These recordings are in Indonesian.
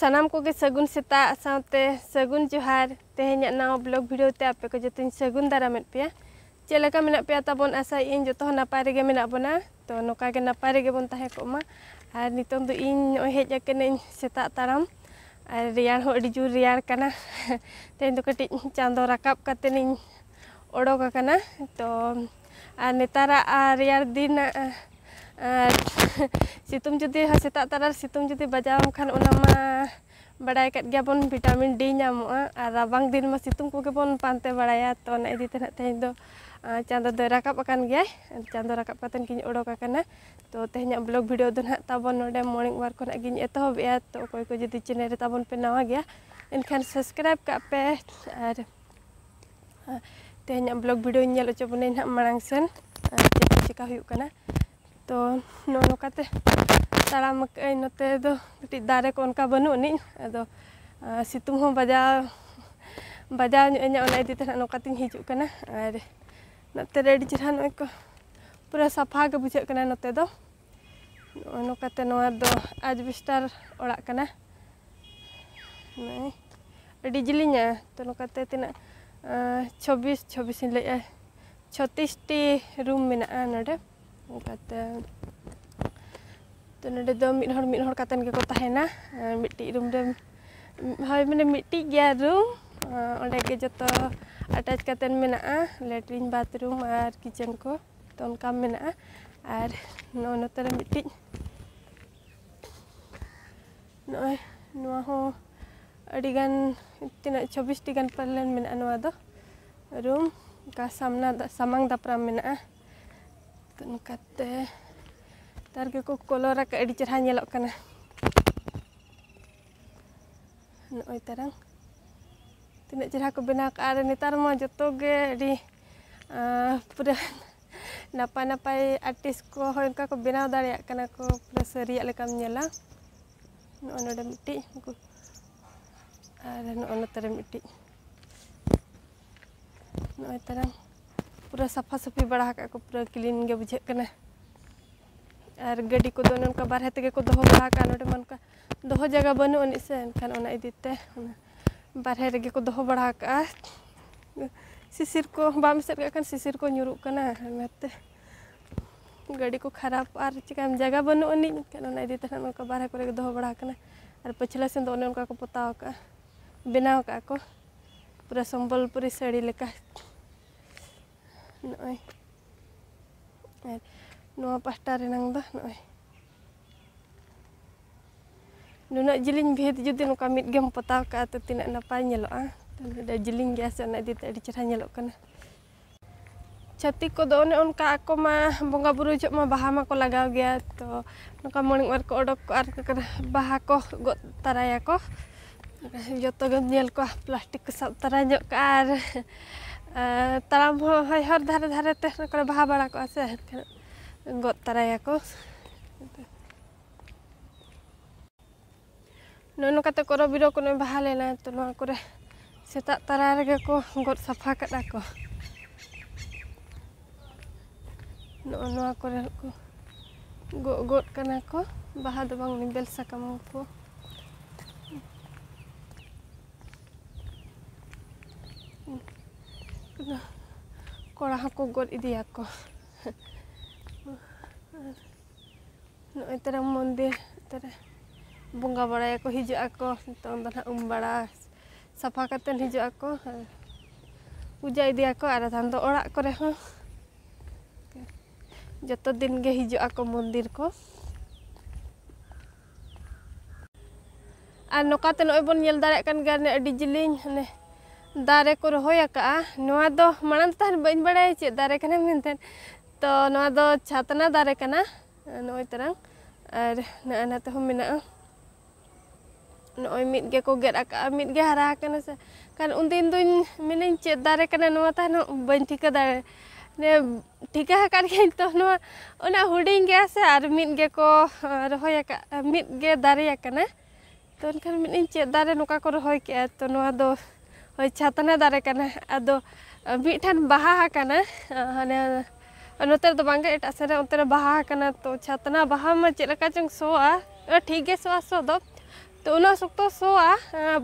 सानाम को सगुन सेता साथे सगुन जोहार तेहेन नाव ब्लॉग वीडियो आपे को जो सगुन दाराम पे चेलेका मेना पे आशा इन जो नपाय रेगे मेना तो नौका के नपाय बन ताहे और नित दो इन सेता ताराम और रियार हो तेन दो कटी चांदो रकाब कते नी तो और नेतारा रियार दिन Eh, situm jodi hasetak tarar situm jadi bajawam kan unama berdaya kat pun vitamin D nya mo eh. ada bang din mas situm ko pun pante berdaya to na edi tena teh do chando do rakap akan ge eh, chando rakap katen kini udah akan na to teh nya blog video do na tabon node morning war ko na gin eto hob ya to koi ko jodi channel tabon penawa nawa ge in kan subscribe ka pe ar er, nya blog video nya lo chobone na marang sen chika yuk kena toh no no kate salam ke no te do ti dare ni ado situ ho baja baja ni nya ona di tan no kating kana ade no te ready jira no ko pura safa ke bujak kana no te do no kate no ado aj bistar ora kana ready jili nya to no kate tina 26 26 le 36 ti room mena anade ᱚᱱᱠᱟᱛᱮ ᱛᱚ ᱱᱚᱰᱮ ᱫᱚ ᱢᱤᱫ ᱦᱚᱲ ᱢᱤᱫ ᱦᱚᱲ ᱠᱟᱛᱮᱱ ᱜᱮᱠᱚ ᱛᱟᱦᱮᱱᱟ ᱢᱤᱫᱴᱤᱡ ᱨᱩᱢ ᱨᱮ ᱦᱳᱭ ᱢᱟᱱᱮ ᱢᱤᱫᱴᱤᱡ ᱜᱮᱭᱟ ᱨᱩᱢ ᱚᱸᱰᱮ ᱜᱮ ᱡᱚᱛᱚ ᱟᱴᱟᱪ ᱠᱟᱛᱮᱱ ᱢᱮᱱᱟᱜᱼᱟ ᱞᱮᱴᱨᱤᱱ ᱵᱟᱛᱷᱨᱩᱢ ᱟᱨ ᱠᱤᱪᱮᱱ ᱠᱚ ᱛᱚ ᱚᱱᱠᱟ ᱢᱮᱱᱟᱜᱼᱟ ᱟᱨ ᱱᱚᱜᱼᱚᱭ ᱱᱚᱛᱮ ᱨᱮ ᱢᱤᱫᱴᱤᱡ ᱱᱚᱜᱼᱚᱭ ᱱᱚᱣᱟ ᱦᱚᱸ ᱟᱹᱰᱤᱜᱟᱱ ᱛᱤᱱᱟᱹᱜ ᱪᱷᱚᱵᱵᱤᱥᱴᱤ ᱜᱟᱱ ᱯᱟᱞᱮᱱ ᱢᱮᱱᱟᱜᱼᱟ ᱱᱚᱣᱟ ᱫᱚ ᱨᱩᱢ ᱚᱱᱠᱟ ᱥᱟᱢᱱᱟ ᱥᱟᱢᱟᱝ ᱫᱟᱯᱨᱟᱢ ᱢᱮᱱᱟᱜᱼᱟ tidak cerah aku benak ada nih tar mau jatuh di pudah napa napa artis ko hoyong ka ko benak dari akan aku pudah seri ala kam nyala nu ono dam iti aku ada nu ono taram iti nu पूरा साफा साफी बढ़ा पूरा क्लीन गे बुझे और गाड़ी को नौका बारहे तक दो बड़ा नोटे मनका दो जगह बनू से एनखान इदीते रगे को दो बड़ा सिसिर को बाम सेट का सिसिर को मेते गाड़ी को खराब और चिका जगह बनू एनखान इदीते बारह को दो बड़ा और पछला सेन को पताव बनावक बनाव पूरा सम्बलपुरी साड़ी लेकर noy at nuwa pasta renang dah noy Nuna jeling bihit judi nu kamit gem potau ka atau tidak napanya lo ah. Tunda jeling biasa nak di tadi cerahnya lo kana. Chati ko do one onka ako ma bunga buru jok ma bahama ko lagau gya to nuka morning war ko odok ko arka kana baha ko got taraya ko. Joto gan nyel ko plastik sab taranya ka ar. ᱛᱟᱲᱟᱢ ᱦᱚᱸ ᱦᱚᱭ ᱦᱚᱨ ᱫᱷᱟᱨᱮ ᱫᱷᱟᱨᱮ ᱛᱮ ᱠᱚᱨᱮ ᱵᱟᱦᱟ ᱵᱟᱲᱟ ᱠᱚᱜᱼᱟ ᱥᱮ ᱮᱱᱠᱷᱟᱱ ᱜᱚᱫ ᱛᱟᱨᱟᱭᱟᱠᱚ ᱱᱚᱜᱼᱚ ᱱᱚᱝᱠᱟᱛᱮ ᱠᱚᱨᱚᱵᱤᱨᱚ ᱠᱚ ᱵᱟᱦᱟ ᱞᱮᱱᱟ ᱛᱚ ᱱᱚᱣᱟ ᱠᱚᱨᱮ ᱥᱮᱛᱟᱜ ᱛᱟᱨᱟ ᱨᱮᱜᱮ ᱠᱚ ᱜᱚᱫ ᱥᱟᱯᱷᱟ ᱠᱟᱫᱟ ᱠᱚ ᱱᱚᱜᱼᱚ ᱱᱚᱣᱟ ᱠᱚᱨᱮ ᱠᱚ ᱜᱚᱜ ᱜᱚᱫ ᱠᱟᱱᱟ ᱠᱚ ᱵᱟᱦᱟ ᱫᱚ ᱵᱟᱝ ᱱᱤᱵᱮᱞ ᱥᱟᱠᱟᱢ ᱠᱚ kora hako gor idiyako no itara mondir itara bunga baraya aku hijau ako nitong do na umbara sapa katen hijau ako Uja idiyako aku tando orak orang ho jatuh din ge hijau ako mondir ko ᱟᱨ ᱱᱚᱠᱟᱛᱮ ᱱᱚᱜᱼᱚᱭ ᱵᱚᱱ ᱧᱮᱞ ᱫᱟᱲᱮᱭᱟᱜ ᱠᱟᱱ दारे को रोहका दो तो बन बड़ा चे दारे मनते तो दो दारे नई तरंग और नाते नई मिदे को गेदा मिदे हरा से कारण उन दिन दूँ तो चे दारे बन ठिका दारे ठीक तो हूँ गया से और मिदे को रोहका मिदे दारे तो चे दारे नौका को रोह तो छातना दारे अद मीठान बहाँ हने नोतर तो एट सर उनते तो छातना बहा में चेका चो सो ठीक है सो दो तो उन सकते सो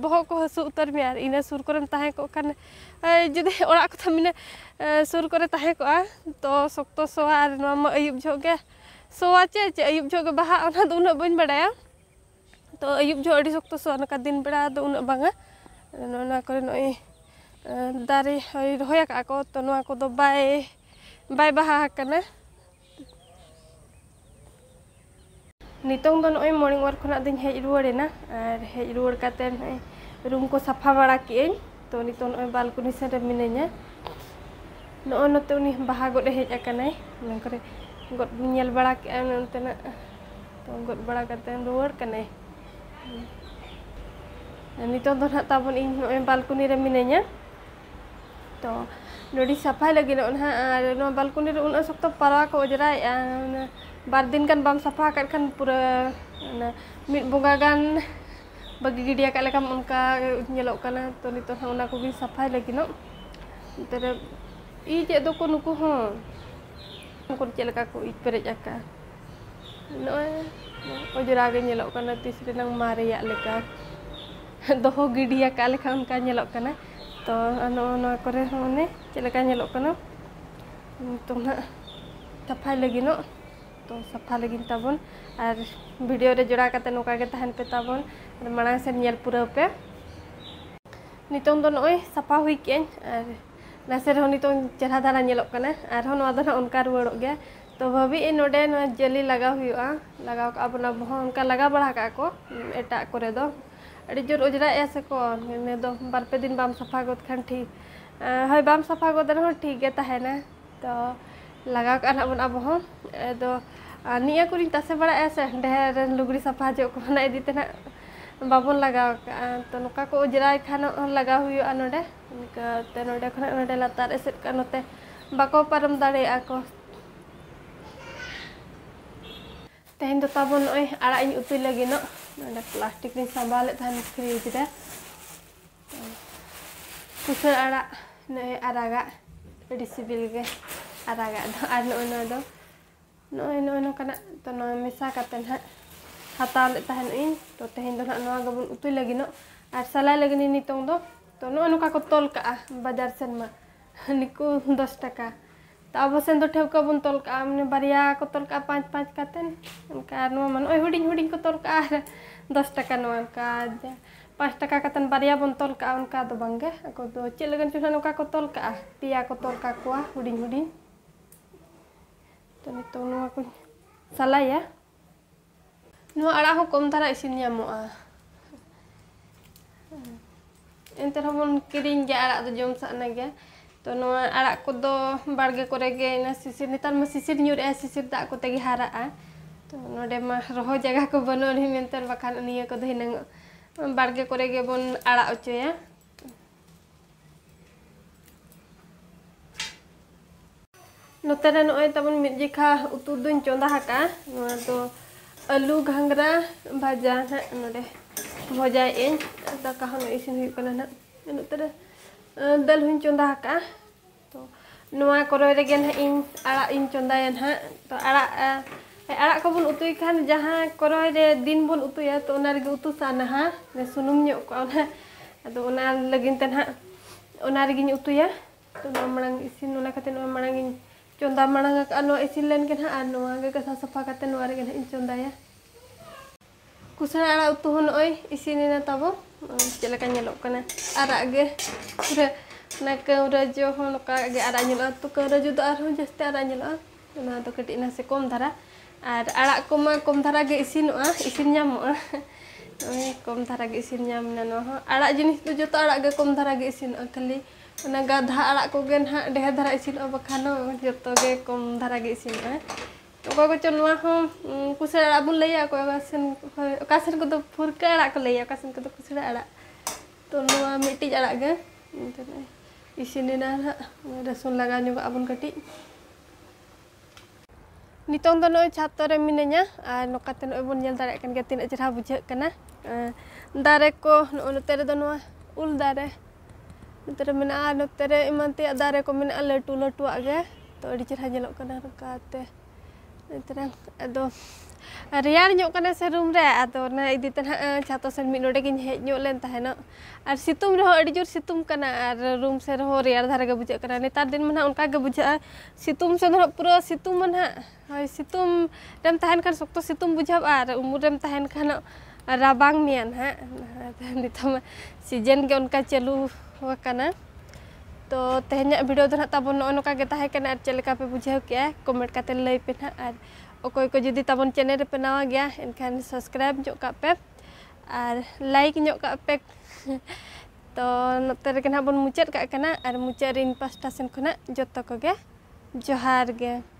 बहुत को हसू उतर मे इन सुर को जुदी ओा मैं सुर को तो सकते सो अयुब जो सो चे चे अयुब जो बहा उन बड़ा तो अयुब जो सकते सो दिन बेड़ा उन बांगा Eh, dari hoyak aku tonu aku tuh bye bye bahagia nitong tuh noi morning work kena ding hei luar na er, hei luar katen noi room sapa marakin tuh nitong noi balkoni sana minenya no no tuh nih bahagia deh hei akan nai nengkore got minyal barak eh nanti tuh got barak katen luar kan ini toh dona tabun ini no en balcony minenya to nuri safai lagi na ah, unha no balcony re un asok to para ko jera ah, bar din kan bang sapa kan kan pura na mit bunga kan bagi ya kala kam unka nyelok kana ah, to nito na una ko bi lagi no tere i je do ko nuku ho ko laka ko i pere jaka no eh, ojera oh, lagi nyelok kana tisri nang Maria ya दोहो गिडिया लेखा तो नोना करे होने चलेका नेलोग कना तो साफा सफाई लगिनो ताबन और भिडियो रे जोड़ा करते नोका के तहन पे ताबन मांग से नेल पूरा पे नितों दो नोय सफा हुई चेहरा धारा नेलोग कना और ना गया तो भाभी ए नोडे जली लगा हुआ लगा का लगा बढ़ा का को जोर ओजराए से कौन में दो तो बारपे दिन बाम सफा गद खान ठीक हय बाम सफा गद रहा ठीक गे तहना तो, तो लगा कर बन अब हम दो तो, निया कुरी तसे बड़ा से ढेर लुगड़ी सफा जो को ना इदी तेना बाबन लगा तो नका को ओजराए खान लगा हुआ नोडे ते नोडे खन नोडे लतार एसे का नोते बाको पारम दाड़े आको तेहन दो ताबन ओय आड़ा इन उतुई लगिनो ada plastik ini sambal itu harus kering juga. Khusus ada, ini ada agak disibil ke, ada agak itu, ada anu ono anu itu, no ini anu ono karena itu no misa katanya, kata oleh tahan ini, tuh teh itu no agak pun utuh lagi no, asal lagi ini tuh no, tuh no ono kakak tol ah, badar sen mah, niku dos अब से दो ठेवका बन तोल का हमने बारिया को तोल का पाँच पाँच काते उनका नुआ मन ओय हुडिंग हुडिंग को तोल का दस टका नुआ उनका पाँच टका कातन बारिया बन तोल का उनका दो बंगे को दो चेल लगन चुना उनका को तोल का पिया को तोल का कुआ हुडिंग हुडिंग तो नहीं तो नुआ को salah ya नुआ अड़ा हो कम धारा इसी नियम enter hobon kiring ge arak do jom sa na ge to no ara ko do barge na sisi ni tar ma sisi ni ur es sisi ta ko tegi hara a to no de ma roho jaga ko bono ni ni tar bakan ni ko bon ara ocho ya no tar no ai tamun mit jika utud dun chonda haka no to alu ghangra bhaja na no de bhaja en ta ka hanu isin hu kana na no tar dal hun chonda ka to nuwa koroi regen ing ara ing chondayan ha to ara eh, ara ko bun utui khan jaha koroi re din bun utuya to ona rege utu sana ha ne sunum nyok ko ona ado ona lagin tan ha ona rege utuya to no marang isin ona kate no marang ing chonda marang ka no isin len ken ha no anga ka safa kate no rege chonda chondaya kusana ala utu hon oi ina tabo Eh, chela kan nyelok kana arak ge udah nak ke udah jo hono ka ge arak nyelok tu ke udah jo tu arho jaste arak nyelok nah tu kedi na sekom thara ar arak ko ma kom thara ge isin ah isin nyam ah kom thara ge isin nyam na no ah. arak jenis tu jo arak ge kom thara ge isin akali ᱚᱱᱟ ᱜᱟᱫᱷᱟ ᱟᱲᱟᱜ ᱠᱚᱜᱮ isin ᱰᱷᱮᱨ ᱫᱷᱟᱨᱟ jauh ᱵᱟᱠᱷᱟᱱ ge kom thara ge isin ᱤᱥᱤᱱᱚᱜᱼᱟ kokocon waho kusara abun leya ko kasen kasen ko to furka ara ko leya kasen ko to kusara ara to nuwa miti ara ga isin na ara rasun laga nyo abun kati nitong to noy chapter re minenya ar nokaten oy bun nyel dare kan gatin ajra bujhe kana dare ko no tere do nuwa ul dare tere mena no tere imante dare ko mena latu latu age to adi chera jelok kana rakate इतना अदो रियार ᱧᱚᱜ ᱠᱟᱱᱟ ᱥᱮ ᱨᱩᱢ ᱨᱮ ᱟᱫᱚ ᱚᱱᱟ ᱤᱫᱤᱛᱮ ᱱᱟᱦᱟᱜ ᱪᱷᱟᱛᱚ ᱥᱮᱱ ᱢᱤᱫ ᱱᱚᱰᱮ ᱜᱤᱧ ᱦᱮᱡ ᱧᱚᱜ ᱞᱮᱱ ᱛᱟᱦᱮᱱᱚᱜ ᱟᱨ ᱥᱤᱛᱩᱝ ᱨᱮᱦᱚᱸ ᱟᱹᱰᱤ ᱡᱳᱨ ᱥᱤᱛᱩᱝ ᱠᱟᱱᱟ ᱟᱨ ᱨᱩᱢ ᱥᱮ ᱨᱮᱦᱚᱸ ᱨᱮᱭᱟᱲ ᱫᱷᱟᱨᱟ ᱜᱮ ᱵᱩᱡᱷᱟᱹᱜ ᱠᱟᱱᱟ ᱱᱮᱛᱟᱨ ᱫᱤᱱ ᱢᱟ ᱱᱟᱦᱟᱜ ᱚᱱᱠᱟ ᱜᱮ ᱵᱩᱡᱷᱟᱹᱜᱼᱟ ᱥᱤᱛᱩᱝ ᱥᱮ ᱫᱚ ᱯᱩᱨᱟᱹ ᱥᱤᱛᱩᱝ ᱢᱟ ᱱᱟᱦᱟᱜ ᱦᱳᱭ ᱥᱤᱛᱩᱝ ᱨᱮᱢ ᱛᱟᱦᱮᱱ ᱠᱷᱟᱱ ᱥᱚᱠᱛᱚ ᱥᱤᱛᱩᱝ ᱵᱩᱡᱷᱟᱹᱜᱼᱟ ᱟᱨ ᱩᱢᱩᱞ ᱨᱮᱢ ᱛᱟᱦᱮᱱ ᱠᱷᱟᱱ ᱨᱟᱵᱟᱝ ᱢᱮᱭᱟ ᱱᱟᱦᱟᱜ ᱱᱤᱛᱚᱜ ᱢᱟ ᱥᱤᱡᱮᱱ ᱜᱮ ᱚᱱᱠᱟ ᱪᱟᱹᱞᱩ ᱟᱠᱟᱱᱟ तो तेहना वीडियो दो ना तब नो का चेक पे बुझे के कमेंट करते लई पे ना और कोई को जुदी तब चैनल पे नवा गया इनखान सब्सक्राइब जो का पे और लाइक जो का पे तो नते के ना बन मुचाद का और मुचाद इन पास्टा सेन जो जतो को जोहार गे